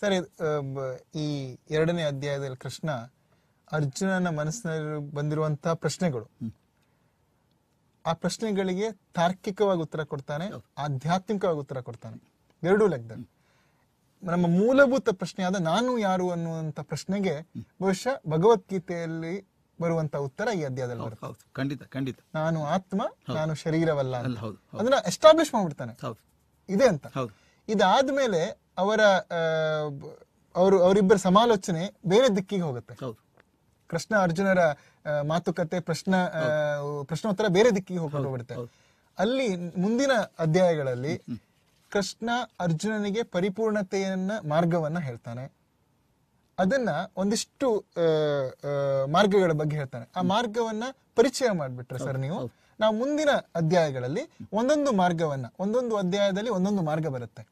ಸರಿ ಈ ಎರಡನೇ ಅಧ್ಯಾಯದಲ್ಲಿ ಕೃಷ್ಣ ಅರ್ಜುನನ ಮನಸ್ಸಿನಲ್ಲಿ ಬಂದಿರುವಂತಹ ಪ್ರಶ್ನೆಗಳು ಆ ಪ್ರಶ್ನೆಗಳಿಗೆ ತಾರ್ಕಿಕವಾಗಿ ಉತ್ತರ ಕೊಡ್ತಾನೆ ಆಧ್ಯಾತ್ಮಿಕವಾಗಿ ಉತ್ತರ ಕೊಡ್ತಾನೆ ಎರಡೂ ಲೆಕ್ಕದಲ್ಲಿ ನಮ್ಮ ಮೂಲಭೂತ ಪ್ರಶ್ನೆಯಾದ ನಾನು ಯಾರು ಅನ್ನುವಂತ ಪ್ರಶ್ನೆಗೆ ಬಹುಶಃ ಭಗವದ್ಗೀತೆಯಲ್ಲಿ ಬರುವಂತ ಉತ್ತರ ಈ ಅಧ್ಯಾಯದಲ್ಲಿ ಬರುತ್ತೆ ಖಂಡಿತ ಖಂಡಿತ ನಾನು ಆತ್ಮ ನಾನು ಶರೀರವಲ್ಲ ಅದನ್ನ ಎಸ್ಟಾಬ್ಲಿಷ್ ಮಾಡ್ಬಿಡ್ತಾನೆ ಇದೆ ಅಂತ ಇದಾದ ಮೇಲೆ ಅವರ ಅವರು ಅವರಿಬ್ಬರ ಸಮಾಲೋಚನೆ ಬೇರೆ ದಿಕ್ಕಿಗೆ ಹೋಗುತ್ತೆ ಕೃಷ್ಣ ಅರ್ಜುನರ ಮಾತುಕತೆ ಪ್ರಶ್ನ ಪ್ರಶ್ನೋತ್ತರ ಬೇರೆ ದಿಕ್ಕಿಗೆ ಹೋಗ್ಕೊಂಡು ಬಿಡುತ್ತೆ ಅಲ್ಲಿ ಮುಂದಿನ ಅಧ್ಯಾಯಗಳಲ್ಲಿ ಕೃಷ್ಣ ಅರ್ಜುನನಿಗೆ ಪರಿಪೂರ್ಣತೆಯನ್ನ ಮಾರ್ಗವನ್ನ ಹೇಳ್ತಾನೆ ಅದನ್ನ ಒಂದಿಷ್ಟು ಮಾರ್ಗಗಳ ಬಗ್ಗೆ ಹೇಳ್ತಾನೆ ಆ ಮಾರ್ಗವನ್ನ ಪರಿಚಯ ಮಾಡಿಬಿಟ್ರೆ ಸರ್ ನೀವು ನಾವು ಮುಂದಿನ ಅಧ್ಯಾಯಗಳಲ್ಲಿ ಒಂದೊಂದು ಮಾರ್ಗವನ್ನ ಒಂದೊಂದು ಅಧ್ಯಾಯದಲ್ಲಿ ಒಂದೊಂದು ಮಾರ್ಗ ಬರುತ್ತೆ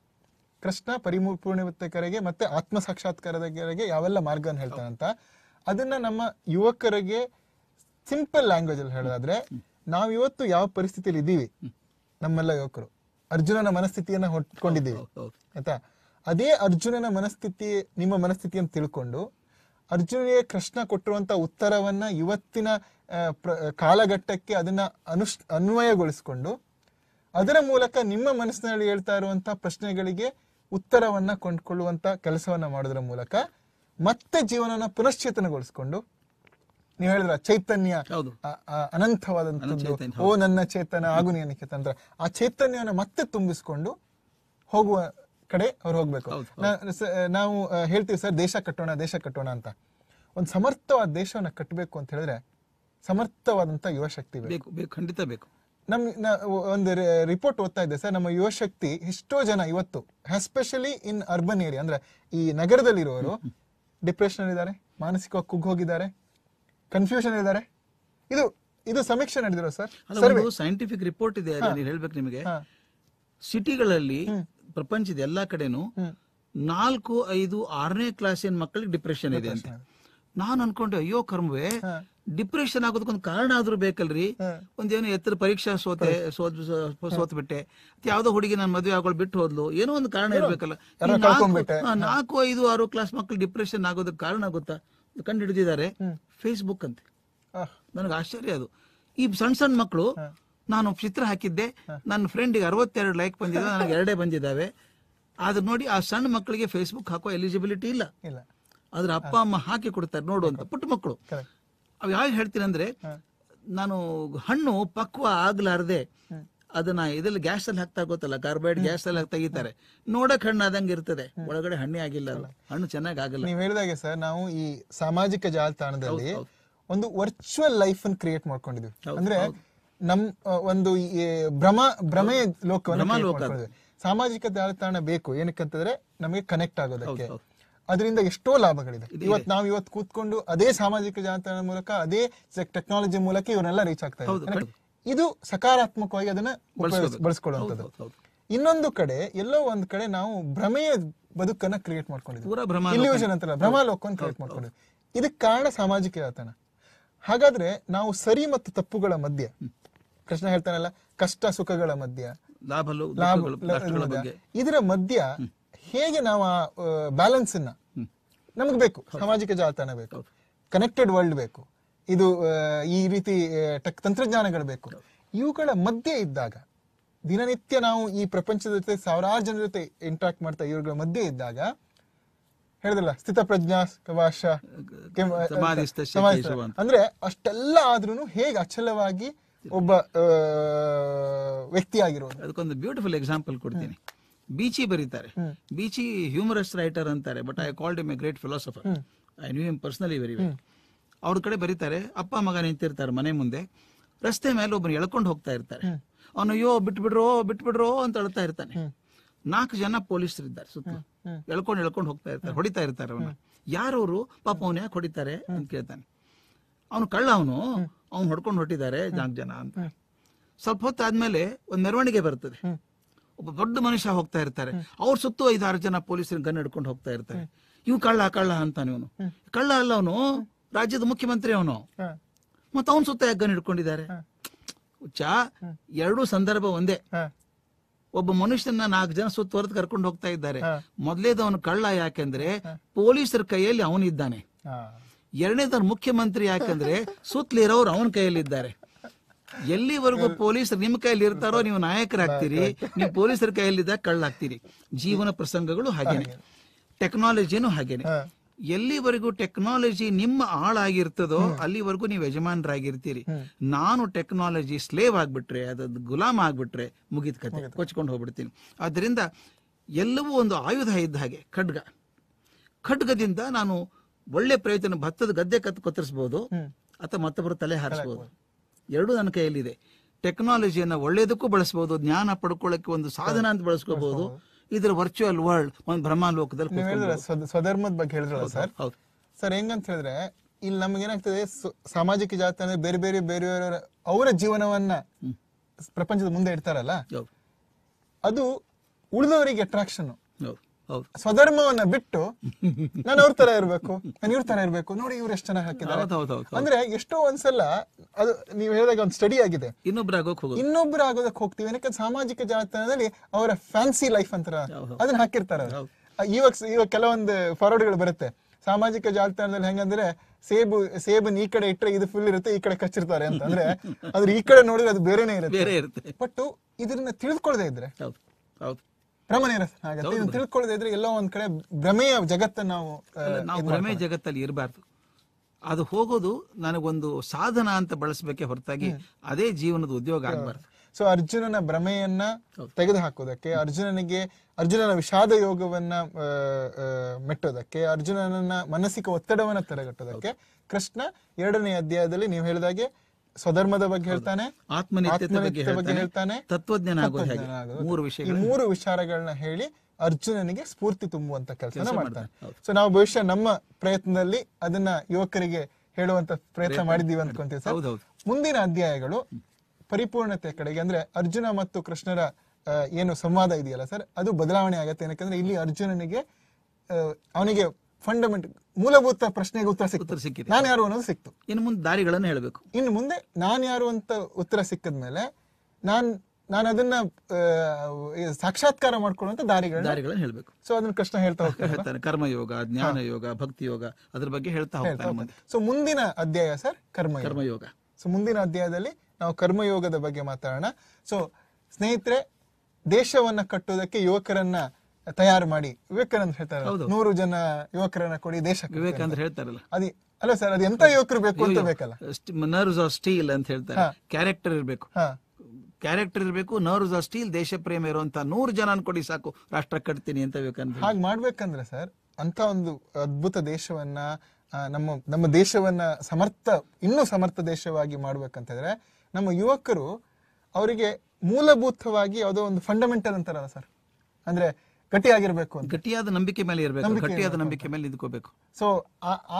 ಕೃಷ್ಣ ಪರಿಪೂರ್ಣ ಕರೆಗೆ ಮತ್ತೆ ಆತ್ಮ ಸಾಕ್ಷಾತ್ಕಾರದ ಕರೆಗೆ ಯಾವೆಲ್ಲ ಮಾರ್ಗವನ್ನು ಹೇಳ್ತಾನಂತ ಅದನ್ನ ನಮ್ಮ ಯುವಕರಿಗೆ ಸಿಂಪಲ್ ಲ್ಯಾಂಗ್ವೇಜ್ ಅಲ್ಲಿ ಹೇಳೋದಾದ್ರೆ ನಾವ್ ಇವತ್ತು ಯಾವ ಪರಿಸ್ಥಿತಿಯಲ್ಲಿ ಇದ್ದೀವಿ ನಮ್ಮೆಲ್ಲ ಯುವಕರು ಅರ್ಜುನನ ಮನಸ್ಥಿತಿಯನ್ನ ಹೊಟ್ಕೊಂಡಿದ್ದೀವಿ ಆಯ್ತಾ ಅದೇ ಅರ್ಜುನನ ಮನಸ್ಥಿತಿ ನಿಮ್ಮ ಮನಸ್ಥಿತಿಯನ್ನು ತಿಳ್ಕೊಂಡು ಅರ್ಜುನಿಗೆ ಕೃಷ್ಣ ಕೊಟ್ಟಿರುವಂತ ಉತ್ತರವನ್ನ ಇವತ್ತಿನ ಕಾಲಘಟ್ಟಕ್ಕೆ ಅದನ್ನ ಅನುಷ್ ಅನ್ವಯಗೊಳಿಸಿಕೊಂಡು ಅದರ ಮೂಲಕ ನಿಮ್ಮ ಮನಸ್ಸಿನಲ್ಲಿ ಹೇಳ್ತಾ ಇರುವಂತಹ ಪ್ರಶ್ನೆಗಳಿಗೆ ಉತ್ತರವನ್ನ ಕೊಂಡ್ಕೊಳ್ಳುವಂತ ಕೆಲಸವನ್ನ ಮಾಡೋದ್ರ ಮೂಲಕ ಮತ್ತೆ ಜೀವನನ ಪುನಶ್ಚೇತನಗೊಳಿಸ್ಕೊಂಡು ನೀವು ಹೇಳಿದ್ರ ಚೈತನ್ಯ ಅನಂತವಾದಂತಹ ಓ ನನ್ನ ಚೇತನ ಹಾಗೂ ನೀನು ತಂದ್ರ ಆ ಚೈತನ್ಯವನ್ನ ಮತ್ತೆ ತುಂಬಿಸ್ಕೊಂಡು ಹೋಗುವ ಕಡೆ ಅವ್ರು ಹೋಗ್ಬೇಕು ನಾವು ಹೇಳ್ತೀವಿ ಸರ್ ದೇಶ ಕಟ್ಟೋಣ ದೇಶ ಕಟ್ಟೋಣ ಅಂತ ಒಂದು ಸಮರ್ಥವಾದ ದೇಶವನ್ನ ಕಟ್ಟಬೇಕು ಅಂತ ಹೇಳಿದ್ರೆ ಸಮರ್ಥವಾದಂತ ಯುವಶಕ್ತಿ ಶಕ್ತಿ ಬೇಕು ಖಂಡಿತ ಬೇಕು ನಮ್ಮ ಒಂದು ರಿಪೋರ್ಟ್ ಓದ್ತಾ ಇದ್ದೆ ಸರ್ ನಮ್ಮ ಯುವಶಕ್ತಿ ಎಷ್ಟೋ ಜನ ಇವತ್ತು ಎಸ್ಪೆಷಲಿ ಇನ್ ಅರ್ಬನ್ ಏರಿಯಾ ಅಂದ್ರೆ ಈ ನಗರದಲ್ಲಿರೋರು ಡಿಪ್ರೆಷನ್ ಇದ್ದಾರೆ ಮಾನಸಿಕವಾಗಿ ಕುಗ್ಗೋಗಿದ್ದಾರೆ ಕನ್ಫ್ಯೂಷನ್ ಇದ್ದಾರೆ ಇದು ಇದು ಸಮೀಕ್ಷೆ ನಡೆದಿರೋ ಸರ್ ಸೈಂಟಿಫಿಕ್ ರಿಪೋರ್ಟ್ ಇದೆ ಹೇಳ್ಬೇಕು ನಿಮಗೆ ಸಿಟಿಗಳಲ್ಲಿ ಪ್ರಪಂಚದ ಎಲ್ಲಾ ಕಡೆನೂ ನಾಲ್ಕು ಐದು ಆರನೇ ಕ್ಲಾಸಿನ ಮಕ್ಕಳಿಗೆ ಡಿಪ್ರೆಷನ್ ಇದೆ ಅಂತ ನಾನು ಅನ್ಕೊಂಡೆ ಅಯ್ಯೋ ಕರ್ಮವೇ ಡಿಪ್ರೆಷನ್ ಆಗೋದಕ್ಕೊಂದು ಕಾರಣ ಆದ್ರೂ ಬೇಕಲ್ರಿ ಒಂದೇನೋ ಎತ್ತರ ಪರೀಕ್ಷಾ ಸೋತೆ ಸೋತ್ ಸೋತ್ ಬಿಟ್ಟೆ ಯಾವ್ದೋ ಹುಡುಗಿ ನಾನು ಮದುವೆ ಆಗೋಳ್ ಬಿಟ್ಟು ಹೋದ್ಲು ಏನೋ ಒಂದು ಕಾರಣ ಇರ್ಬೇಕಲ್ಲ ನಾಲ್ಕು ಐದು ಆರು ಕ್ಲಾಸ್ ಮಕ್ಳು ಡಿಪ್ರೆಷನ್ ಆಗೋದಕ್ಕೆ ಕಾರಣ ಗೊತ್ತಾ ಕಂಡು ಹಿಡಿದಿದ್ದಾರೆ ಫೇಸ್ಬುಕ್ ಅಂತ ನನಗೆ ಆಶ್ಚರ್ಯ ಅದು ಈ ಸಣ್ಣ ಸಣ್ಣ ಮಕ್ಕಳು ನಾನು ಚಿತ್ರ ಹಾಕಿದ್ದೆ ನನ್ನ ಫ್ರೆಂಡಿಗೆ ಅರವತ್ತೆರಡು ಲೈಕ್ ಬಂದಿದೆ ನನಗೆ ಎರಡೇ ಬಂದಿದ್ದಾವೆ ಆದ್ರೆ ನೋಡಿ ಆ ಸಣ್ಣ ಮಕ್ಕಳಿಗೆ ಫೇಸ್ಬುಕ್ ಹಾಕೋ ಎಲಿಜಿಬಿಲಿಟಿ ಇಲ್ಲ ಅದ್ರ ಅಪ್ಪ ಅಮ್ಮ ಹಾಕಿ ಕೊಡ್ತಾರೆ ನೋಡು ಅಂತ ಪುಟ್ಟ ಮಕ್ಕಳು ಅವ್ ಯಾವ ಹೇಳ್ತೀನಿ ಅಂದ್ರೆ ನಾನು ಹಣ್ಣು ಪಕ್ವ ಆಗ್ಲಾರ್ದೆ ಅದನ್ನ ಇದ್ರಲ್ಲಿ ಗ್ಯಾಸ್ ಅಲ್ಲಿ ಹಾಕ್ತಾ ಗೊತ್ತಲ್ಲ ಕಾರ್ಬೈಡ್ ಗ್ಯಾಸ್ ಅಲ್ಲಿ ತೆಗಿತಾರೆ ನೋಡಕ್ ಹಣ್ಣು ಆದಂಗೆ ಇರ್ತದೆ ಒಳಗಡೆ ಹಣ್ಣೆ ಆಗಿಲ್ಲ ಹಣ್ಣು ಚೆನ್ನಾಗಿ ಆಗಲ್ಲ ನೀವು ಹೇಳಿದಾಗೆ ಸರ್ ನಾವು ಈ ಸಾಮಾಜಿಕ ಜಾಲತಾಣದಲ್ಲಿ ಒಂದು ವರ್ಚುವಲ್ ಲೈಫ್ ಅನ್ನು ಕ್ರಿಯೇಟ್ ಮಾಡ್ಕೊಂಡಿದ್ವಿ ಅಂದ್ರೆ ನಮ್ ಒಂದು ಭ್ರಮ ಭ್ರಮೆಯ ಲೋಕ ಸಾಮಾಜಿಕ ಜಾಲತಾಣ ಬೇಕು ಏನಕ್ಕಂತಂದ್ರೆ ನಮಗೆ ಕನೆಕ್ಟ್ ಆಗೋದಕ್ಕೆ ಅದರಿಂದ ಎಷ್ಟೋ ಲಾಭಗಳಿದೆ ಇವತ್ತು ನಾವು ಇವತ್ತು ಕೂತ್ಕೊಂಡು ಅದೇ ಸಾಮಾಜಿಕ ಜಾಲತಾಣ ಮೂಲಕ ಅದೇ ಟೆಕ್ನಾಲಜಿ ಮೂಲಕ ಇವನ್ನೆಲ್ಲ ರೀಚ್ ಆಗ್ತಾ ಇದೆ ಇದು ಸಕಾರಾತ್ಮಕವಾಗಿ ಅದನ್ನ ಬಳಸ್ಕೊಳ್ಳುವಂಥದ್ದು ಇನ್ನೊಂದು ಕಡೆ ಎಲ್ಲೋ ಒಂದ್ ಕಡೆ ನಾವು ಭ್ರಮೆಯ ಬದುಕನ್ನ ಕ್ರಿಯೇಟ್ ಮಾಡ್ಕೊಂಡಿದ್ವಿ ಇಲ್ಯೂಷನ್ ಭ್ರಮ ಭ್ರಮಾಲೋಕವನ್ನು ಕ್ರಿಯೇಟ್ ಮಾಡ್ಕೊಂಡಿದ್ವಿ ಇದಕ್ಕೆ ಕಾರಣ ಸಾಮಾಜಿಕ ಜಾಲತಾಣ ಹಾಗಾದ್ರೆ ನಾವು ಸರಿ ಮತ್ತು ತಪ್ಪುಗಳ ಮಧ್ಯೆ ಕೃಷ್ಣ ಹೇಳ್ತಾನಲ್ಲ ಕಷ್ಟ ಸುಖಗಳ ಮಧ್ಯ ಲಾಭ ಇದರ ಮಧ್ಯ ಹೇಗೆ ನಾವು ಬ್ಯಾಲೆನ್ಸ್ ನಮ್ಗೆ ಬೇಕು ಸಾಮಾಜಿಕ ಜಾಲತಾಣ ಬೇಕು ಕನೆಕ್ಟೆಡ್ ವರ್ಲ್ಡ್ ಬೇಕು ಇದು ಈ ರೀತಿ ಟೆಕ್ ತಂತ್ರಜ್ಞಾನಗಳು ಬೇಕು ಇವುಗಳ ಮಧ್ಯೆ ಇದ್ದಾಗ ದಿನನಿತ್ಯ ನಾವು ಈ ಪ್ರಪಂಚದ ಜೊತೆ ಸಾವಿರಾರು ಜನರ ಜೊತೆ ಇಂಟ್ರಾಕ್ಟ್ ಮಾಡ್ತಾ ಇವ್ರಗಳ ಮಧ್ಯೆ ಇದ್ದಾಗ ಹೇಳಿದ್ರಲ್ಲ ಸ್ಥಿತಪ್ರಜ್ಞಾ ಕವಾಶ ಅಂದ್ರೆ ಅಷ್ಟೆಲ್ಲ ಆದ್ರೂ ಹೇಗೆ ಅಚಲವಾಗಿ ಒಬ್ಬ ವ್ಯಕ್ತಿಯಾಗಿರೋದು ಅದಕ್ಕೊಂದು ಬ್ಯೂಟಿಫುಲ್ ಎಕ್ಸಾಂಪಲ್ ಕೊಡ್ತೀನಿ ಬೀಚಿ ಬರೀತಾರೆ ಬೀಚಿ ಹ್ಯೂಮರಸ್ ರೈಟರ್ ಅಂತಾರೆ but I called him a great philosopher I knew him personally very well ಅವ್ರ ಕಡೆ ಬರೀತಾರೆ ಅಪ್ಪ ಮಗ ನಿಂತಿರ್ತಾರೆ ಮನೆ ಮುಂದೆ ರಸ್ತೆ ಮೇಲೆ ಒಬ್ಬರು ಎಳ್ಕೊಂಡು ಹೋಗ್ತಾ ಇರ್ತಾರೆ ಅವನು ಅಯ್ಯೋ ಬಿಟ್ಬಿಡ್ರೋ ಬಿಟ್ಬಿಡ್ರೋ ಅಂತ ಅಳ್ತಾ ಇರ್ತಾನೆ ನಾಲ್ಕು ಜನ ಪೊಲೀಸರು ಇದ್ದಾರೆ ಸುತ್ತ ಎಳ್ಕೊಂಡು ಎಳ್ಕೊಂಡು ಹೋಗ್ತಾ ಇರ್ತಾರೆ ಹೊಡಿತಾ ಇರ್ತಾರೆ ಅವನು ಯಾರವರು ಪಾಪ ಅವನ ಯಾಕೆ ಹೊಡಿತಾರೆ ಅಂತ ಕೇಳ್ತಾನೆ ಅವನು ಕಳ್ಳ ಅವನು ಅವ್ನು ಹೊಡ್ಕೊಂಡು ಹೊಟ್ಟಿದ್ದಾರೆ ನಾಲ್ಕು ಜನ ಅಂತ ಸ್ವಲ್ಪ ಹೊತ್ತು ಆದ್ಮೇಲೆ ಒಂದು ಮೆರವಣಿಗೆ ಬರ್ತದೆ ಒಬ್ಬ ದೊಡ್ಡ ಮನುಷ್ಯ ಹೋಗ್ತಾ ಇರ್ತಾರೆ ಅವ್ರ ಸುತ್ತು ಐದಾರು ಜನ ಪೊಲೀಸರು ಗನ್ ಹಿಡ್ಕೊಂಡು ಹೋಗ್ತಾ ಇರ್ತಾರೆ ಇವ್ ಕಳ್ಳ ಕಳ್ಳ ಅಂತಾನೆ ಇವನು ಕಳ್ಳ ಅಲ್ಲ ಅವನು ರಾಜ್ಯದ ಮುಖ್ಯಮಂತ್ರಿ ಅವನು ಮತ್ತೆ ಅವನ್ ಸುತ್ತ ಗನ್ ಹಿಡ್ಕೊಂಡಿದ್ದಾರೆ ಹುಚ್ಚ ಎರಡೂ ಸಂದರ್ಭ ಒಂದೇ ಒಬ್ಬ ಮನುಷ್ಯನ ನಾಲ್ಕು ಜನ ಸುತ್ತ ಹೊರತು ಕರ್ಕೊಂಡು ಹೋಗ್ತಾ ಇದ್ದಾರೆ ಅವನು ಕಳ್ಳ ಯಾಕೆಂದ್ರೆ ಪೊಲೀಸರ ಕೈಯಲ್ಲಿ ಅವನಿದ್ದಾನೆ ಎರಡನೇದವ್ರ ಮುಖ್ಯಮಂತ್ರಿ ಯಾಕಂದ್ರೆ ಸುತ್ತಲಿರೋರು ಅವನ ಕೈಯಲ್ಲಿ ಇದ್ದಾರೆ ಎಲ್ಲಿವರೆಗೂ ಪೊಲೀಸ್ ನಿಮ್ಮ ಕೈಯಲ್ಲಿ ಇರ್ತಾರೋ ನೀವು ನಾಯಕರಾಗ್ತೀರಿ ನೀವು ಪೊಲೀಸರ ಇದ್ದಾಗ ಕಳ್ಳಾಗ್ತೀರಿ ಜೀವನ ಪ್ರಸಂಗಗಳು ಹಾಗೇನೆ ಟೆಕ್ನಾಲಜಿನೂ ಹಾಗೇನೆ ಎಲ್ಲಿವರೆಗೂ ಟೆಕ್ನಾಲಜಿ ನಿಮ್ಮ ಆಳಾಗಿರ್ತದೋ ಅಲ್ಲಿವರೆಗೂ ನೀವು ಯಜಮಾನರಾಗಿರ್ತೀರಿ ನಾನು ಟೆಕ್ನಾಲಜಿ ಸ್ಲೇವ್ ಆಗ್ಬಿಟ್ರೆ ಅದದ್ ಗುಲಾಮ್ ಆಗ್ಬಿಟ್ರೆ ಮುಗಿದ ಕತೆ ಕೊಚ್ಕೊಂಡು ಹೋಗ್ಬಿಡ್ತೀನಿ ಆದ್ದರಿಂದ ಎಲ್ಲವೂ ಒಂದು ಆಯುಧ ಇದ್ದ ಹಾಗೆ ಖಡ್ಗ ಖಡ್ಗದಿಂದ ನಾನು ಒಳ್ಳೆ ಪ್ರಯತ್ನ ಭತ್ತದ ಗದ್ದೆ ಕತ್ ಕತ್ತರಿಸಬಹುದು ಅಥವಾ ಮತ್ತೊಬ್ಬರು ತಲೆ ಹಾರಿಸಬಹುದು ಎರಡು ನನ್ನ ಇದೆ ಟೆಕ್ನಾಲಜಿಯನ್ನು ಒಳ್ಳೆಯದಕ್ಕೂ ಬಳಸಬಹುದು ಜ್ಞಾನ ಪಡ್ಕೊಳ್ಳಕ್ಕೆ ಒಂದು ಸಾಧನ ಅಂತ ಬಳಸ್ಕೋಬಹುದು ಇದರ ವರ್ಚುವಲ್ ವರ್ಲ್ಡ್ ಒಂದು ಬ್ರಹ್ಮಾಲೋಕದಲ್ಲಿ ಸ್ವಧರ್ಮದ ಬಗ್ಗೆ ಹೇಳಿದ್ರಲ್ಲ ಸರ್ ಹೌದು ಸರ್ ಹೆಂಗಂತ ಹೇಳಿದ್ರೆ ಇಲ್ಲಿ ನಮ್ಗೆ ಏನಾಗ್ತದೆ ಸಾಮಾಜಿಕ ಜಾತಿ ಅಂದ್ರೆ ಬೇರೆ ಬೇರೆ ಬೇರೆ ಅವರ ಜೀವನವನ್ನ ಪ್ರಪಂಚದ ಮುಂದೆ ಇಡ್ತಾರಲ್ಲ ಅದು ಉಳಿದವರಿಗೆ ಅಟ್ರಾಕ್ಷನ್ ಸ್ವಧರ್ಮವನ್ನ ಬಿಟ್ಟು ನಾನು ಅವ್ರ ತರ ಇರ್ಬೇಕು ನಾನು ಇವ್ರ ತರ ಇರ್ಬೇಕು ನೋಡಿ ಇವ್ರು ಎಷ್ಟು ಚೆನ್ನಾಗಿ ಹಾಕಿದ್ದಾರೆ ಅಂದ್ರೆ ಎಷ್ಟೋ ಒಂದ್ಸಲ ಅದು ನೀವು ಹೇಳಿದಾಗ ಒಂದು ಸ್ಟಡಿ ಆಗಿದೆ ಇನ್ನೊಬ್ರು ಆಗೋಕ್ ಹೋಗೋದು ಇನ್ನೊಬ್ರು ಆಗೋದಕ್ಕೆ ಹೋಗ್ತೀವಿ ಏನಕ್ಕೆ ಸಾಮಾಜಿಕ ಜಾಲತಾಣದಲ್ಲಿ ಅವರ ಫ್ಯಾನ್ಸಿ ಲೈಫ್ ಅಂತಾರ ಅದನ್ನ ಹಾಕಿರ್ತಾರೆ ಇವಾಗ ಇವಾಗ ಕೆಲವೊಂದು ಫಾರ್ವರ್ಡ್ಗಳು ಬರುತ್ತೆ ಸಾಮಾಜಿಕ ಜಾಲತಾಣದಲ್ಲಿ ಹೆಂಗಂದ್ರೆ ಸೇಬು ಸೇಬನ್ ಈ ಕಡೆ ಇಟ್ಟರೆ ಇದು ಫುಲ್ ಇರುತ್ತೆ ಈ ಕಡೆ ಕಚ್ಚಿರ್ತಾರೆ ಅಂತ ಅಂದ್ರೆ ಅದ್ರ ಈ ಕಡೆ ನೋಡಿದ್ರೆ ಅದು ಬೇರೆನೇ ಇರುತ್ತೆ ಬಟ್ ಇದನ್ನ ತಿಳಿದುಕೊಳ್ಳದೆ ಇದ್ರೆ ಭ್ರಮನೇನ ಆಗುತ್ತೆ ತಿಳ್ಕೊಳ್ಳದೆ ಇದ್ರೆ ಎಲ್ಲೋ ಒಂದ್ ಕಡೆ ಭ್ರಮೆಯ ಜಗತ್ತನ್ನ ನಾವು ನಾವು ಭ್ರಮೆ ಜಗತ್ತಲ್ಲಿ ಇರಬಾರ್ದು ಅದು ಹೋಗೋದು ನನಗೊಂದು ಸಾಧನ ಅಂತ ಬಳಸಬೇಕೆ ಹೊರತಾಗಿ ಅದೇ ಜೀವನದ ಉದ್ಯೋಗ ಆಗಬಾರ್ದು ಸೊ ಅರ್ಜುನನ ಭ್ರಮೆಯನ್ನ ತೆಗೆದು ಹಾಕೋದಕ್ಕೆ ಅರ್ಜುನನಿಗೆ ಅರ್ಜುನನ ವಿಷಾದ ಯೋಗವನ್ನ ಮೆಟ್ಟೋದಕ್ಕೆ ಅರ್ಜುನನ ಮಾನಸಿಕ ಒತ್ತಡವನ್ನ ತಡೆಗಟ್ಟೋದಕ್ಕೆ ಕೃಷ್ಣ ಎರಡನೇ ಅಧ್ಯಾಯದಲ್ಲಿ ನೀವು ಹೇಳಿದಾಗೆ ಸ್ವಧರ್ಮದ ಬಗ್ಗೆ ಹೇಳ್ತಾನೆ ಆತ್ಮನಿತ್ಯತೆ ಬಗ್ಗೆ ಹೇಳ್ತಾನೆ ತತ್ವಜ್ಞಾನ ಮೂರು ವಿಷಯ ಮೂರು ವಿಚಾರಗಳನ್ನ ಹೇಳಿ ಅರ್ಜುನನಿಗೆ ಸ್ಫೂರ್ತಿ ತುಂಬುವಂತ ಕೆಲಸ ಮಾಡ್ತಾನೆ ಸೊ ನಾವು ಬಹುಶಃ ನಮ್ಮ ಪ್ರಯತ್ನದಲ್ಲಿ ಅದನ್ನ ಯುವಕರಿಗೆ ಹೇಳುವಂತ ಪ್ರಯತ್ನ ಮಾಡಿದೀವಿ ಅನ್ಕೊಂತೀವಿ ಸರ್ ಮುಂದಿನ ಅಧ್ಯಾಯಗಳು ಪರಿಪೂರ್ಣತೆ ಕಡೆಗೆ ಅಂದ್ರೆ ಅರ್ಜುನ ಮತ್ತು ಕೃಷ್ಣರ ಏನು ಸಂವಾದ ಇದೆಯಲ್ಲ ಸರ್ ಅದು ಬದಲಾವಣೆ ಆಗತ್ತೆ ಯಾಕಂದ್ರೆ ಇಲ್ಲಿ ಅರ್ಜುನನಿಗೆ ಅವನಿಗೆ ಫಂಡಮೆಂಟ್ ಮೂಲಭೂತ ಪ್ರಶ್ನೆಗೆ ಉತ್ತರ ಉತ್ತರ ಸಿಕ್ಕಿದೆ ನಾನು ಯಾರು ಅನ್ನೋದು ಸಿಕ್ತು ಇನ್ನು ಮುಂದೆ ದಾರಿಗಳನ್ನು ಹೇಳಬೇಕು ಇನ್ನು ಮುಂದೆ ನಾನು ಯಾರು ಅಂತ ಉತ್ತರ ಸಿಕ್ಕದ ಮೇಲೆ ನಾನು ನಾನು ಅದನ್ನ ಸಾಕ್ಷಾತ್ಕಾರ ಮಾಡ್ಕೊಳ್ಳುವಂತ ದಾರಿ ದಾರಿಗಳನ್ನು ಹೇಳಬೇಕು ಸೊ ಅದನ್ನ ಕೃಷ್ಣ ಹೇಳ್ತಾ ಹೋಗ್ತಾ ಕರ್ಮಯೋಗ ಜ್ಞಾನ ಯೋಗ ಭಕ್ತಿ ಯೋಗ ಅದ್ರ ಬಗ್ಗೆ ಹೇಳ್ತಾ ಹೋಗ್ತಾನೆ ಸೊ ಮುಂದಿನ ಅಧ್ಯಾಯ ಸರ್ ಕರ್ಮ ಕರ್ಮಯೋಗ ಸೊ ಮುಂದಿನ ಅಧ್ಯಾಯದಲ್ಲಿ ನಾವು ಕರ್ಮಯೋಗದ ಬಗ್ಗೆ ಮಾತಾಡೋಣ ಸೊ ಸ್ನೇಹಿತರೆ ದೇಶವನ್ನ ಕಟ್ಟುವುದಕ್ಕೆ ಯುವಕರನ್ನ ತಯಾರು ಮಾಡಿ ವಿವೇಕಾನಂದ ಹೇಳ್ತಾರೆ ನೂರು ಜನ ಯುವಕರನ್ನ ಕೊಡಿ ದೇಶಕ್ಕೆ ವಿವೇಕಾನಂದ ಹೇಳ್ತಾರಲ್ಲ ಅದೇ ಅಲ್ಲ ಸರ್ ಅದು ಎಂತ ಯುವಕರು ಬೇಕು ಅಂತ ಬೇಕಲ್ಲ ನರ್ವ್ಸ್ ಆಫ್ ಸ್ಟೀಲ್ ಅಂತ ಹೇಳ್ತಾರೆ ಕ್ಯಾರೆಕ್ಟರ್ ಇರಬೇಕು ಕ್ಯಾರೆಕ್ಟರ್ ಇರಬೇಕು ನರ್ವ್ಸ್ ಆಫ್ ಸ್ಟೀಲ್ ದೇಶ ಪ್ರೇಮ ಇರುವಂತ ನೂರು ಜನ ಕೊಡಿ ಸಾಕು ರಾಷ್ಟ್ರ ಕಟ್ತೀನಿ ಅಂತ ವಿವೇಕಾನಂದ ಹಾಗೆ ಮಾಡ್ಬೇಕಂದ್ರೆ ಸರ್ ಅಂತ ಒಂದು ಅದ್ಭುತ ದೇಶವನ್ನ ನಮ್ಮ ನಮ್ಮ ದೇಶವನ್ನ ಸಮರ್ಥ ಇನ್ನೂ ಸಮರ್ಥ ದೇಶವಾಗಿ ಮಾಡ್ಬೇಕಂತಂದ್ರೆ ನಮ್ಮ ಯುವಕರು ಅವರಿಗೆ ಮೂಲಭೂತವಾಗಿ ಯಾವುದೋ ಒಂದು ಫಂಡಮೆಂಟಲ್ ಅಂತಾರಲ್ಲ ಸರ್ ಅಂದ್ರೆ ಗಟ್ಟಿಯಾಗಿರ್ಬೇಕು ಗಟ್ಟಿಯಾದ ನಂಬಿಕೆ ಮೇಲೆ ಇರಬೇಕು ಗಟ್ಟಿಯಾದ ನಂಬಿಕೆ ಮೇಲೆ ನಿಂತ್ಕೋಬೇಕು ಸೊ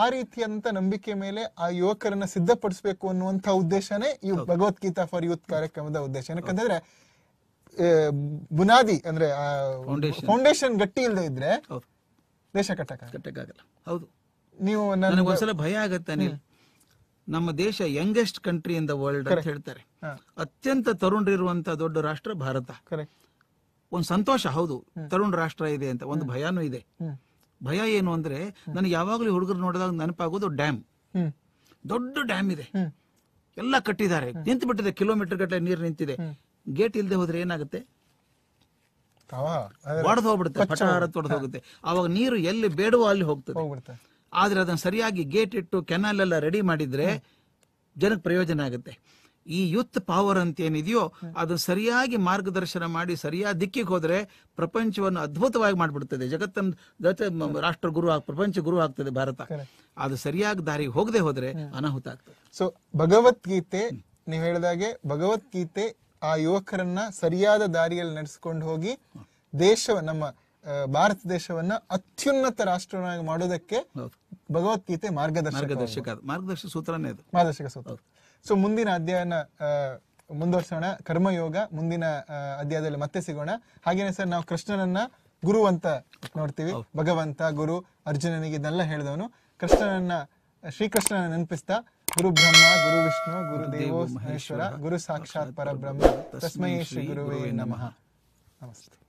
ಆ ರೀತಿಯಂತ ನಂಬಿಕೆ ಮೇಲೆ ಆ ಯುವಕರನ್ನ ಸಿದ್ಧಪಡಿಸಬೇಕು ಅನ್ನುವಂತ ಉದ್ದೇಶನೇ ಈ ಭಗವದ್ಗೀತಾ ಫಾರ್ ಯೂತ್ ಕಾರ್ಯಕ್ರಮದ ಉದ್ದೇಶ ಯಾಕಂತಂದ್ರೆ ಬುನಾದಿ ಅಂದ್ರೆ ಫೌಂಡೇಶನ್ ಗಟ್ಟಿ ಇಲ್ಲದೆ ಇದ್ರೆ ದೇಶ ಕಟ್ಟಕ್ಕಾಗಲ್ಲ ಹೌದು ನೀವು ನನಗೆ ಒಂದ್ಸಲ ಭಯ ಆಗತ್ತೆ ಅನಿಲ್ ನಮ್ಮ ದೇಶ youngest country in the world ಅಂತ ಹೇಳ್ತಾರೆ ಅತ್ಯಂತ ತರುಣರಿರುವಂತ ದೊಡ್ಡ ರಾಷ್ಟ್ರ ಭಾರತ ಕರೆಕ್ಟ್ ಒಂದು ಸಂತೋಷ ಹೌದು ತರುಣ ರಾಷ್ಟ್ರ ಇದೆ ಅಂತ ಒಂದು ಭಯನೂ ಇದೆ ಭಯ ಏನು ಅಂದ್ರೆ ನನಗೆ ಯಾವಾಗಲೂ ಹುಡುಗರು ನೋಡಿದಾಗ ನೆನಪಾಗೋದು ಡ್ಯಾಮ್ ದೊಡ್ಡ ಡ್ಯಾಮ್ ಇದೆ ಎಲ್ಲ ಕಟ್ಟಿದ್ದಾರೆ ನಿಂತು ಬಿಟ್ಟಿದೆ ಕಿಲೋಮೀಟರ್ ಗಟ್ಟಲೆ ನೀರು ನಿಂತಿದೆ ಗೇಟ್ ಇಲ್ಲದೆ ಹೋದ್ರೆ ಏನಾಗುತ್ತೆ ಒಡೆದು ಹೋಗ್ಬಿಡುತ್ತೆ ಪಟಾರ ತೊಡೆದು ಹೋಗುತ್ತೆ ಅವಾಗ ನೀರು ಎಲ್ಲಿ ಬೇಡವೋ ಅಲ್ಲಿ ಹೋಗ್ತದೆ ಆದ್ರೆ ಅದನ್ನ ಸರಿಯಾಗಿ ಗೇಟ್ ಇಟ್ಟು ಕೆನಲ್ ಎಲ್ಲ ರೆಡಿ ಮಾಡಿದ್ರೆ ಜನಕ್ಕೆ ಪ್ರಯೋಜನ ಆಗುತ್ತೆ ಈ ಯುತ್ ಪವರ್ ಅಂತ ಏನಿದೆಯೋ ಅದು ಸರಿಯಾಗಿ ಮಾರ್ಗದರ್ಶನ ಮಾಡಿ ಸರಿಯಾದ ದಿಕ್ಕಿಗೆ ಹೋದ್ರೆ ಪ್ರಪಂಚವನ್ನು ಅದ್ಭುತವಾಗಿ ಮಾಡಿಬಿಡ್ತದೆ ಜಗತ್ತನ್ನು ಜೊತೆ ರಾಷ್ಟ್ರ ಗುರು ಪ್ರಪಂಚ ಗುರು ಆಗ್ತದೆ ಭಾರತ ಅದು ಸರಿಯಾಗಿ ದಾರಿಗೆ ಹೋಗದೆ ಹೋದ್ರೆ ಅನಾಹುತ ಆಗ್ತದೆ ಸೊ ಭಗವದ್ಗೀತೆ ನೀವು ಹೇಳಿದಾಗೆ ಭಗವದ್ಗೀತೆ ಆ ಯುವಕರನ್ನ ಸರಿಯಾದ ದಾರಿಯಲ್ಲಿ ನಡೆಸಿಕೊಂಡು ಹೋಗಿ ದೇಶ ನಮ್ಮ ಭಾರತ ದೇಶವನ್ನ ಅತ್ಯುನ್ನತ ರಾಷ್ಟ್ರವನ್ನಾಗಿ ಮಾಡೋದಕ್ಕೆ ಭಗವದ್ಗೀತೆ ಮಾರ್ಗದರ್ಶಕ ಮಾರ್ಗದರ್ಶಕ ಮಾರ್ಗದರ್ಶಕ ಸೂತ್ರನೇ ಅದು ಮಾರ್ಗದರ್ಶಕ ಸೂತ್ರ ಸೊ ಮುಂದಿನ ಅಧ್ಯಯನ ಮುಂದುವರ್ಸೋಣ ಕರ್ಮಯೋಗ ಮುಂದಿನ ಅಧ್ಯಾಯದಲ್ಲಿ ಮತ್ತೆ ಸಿಗೋಣ ಹಾಗೇನೆ ಸರ್ ನಾವು ಕೃಷ್ಣನನ್ನ ಗುರು ಅಂತ ನೋಡ್ತೀವಿ ಭಗವಂತ ಗುರು ಅರ್ಜುನನಿಗೆ ಇದನ್ನೆಲ್ಲ ಹೇಳಿದವನು ಕೃಷ್ಣನನ್ನ ಶ್ರೀಕೃಷ್ಣನ ನೆನಪಿಸ್ತಾ ಗುರು ಬ್ರಹ್ಮ ಗುರು ವಿಷ್ಣು ಗುರು ದೇವೋ ಮಹೇಶ್ವರ ಗುರು ಸಾಕ್ಷಾತ್ ಪರಬ್ರಹ್ಮ ತಸ್ಮೈ ಶ್ರೀ ಗುರುವೇ ನಮಃ ನಮಸ್ತೆ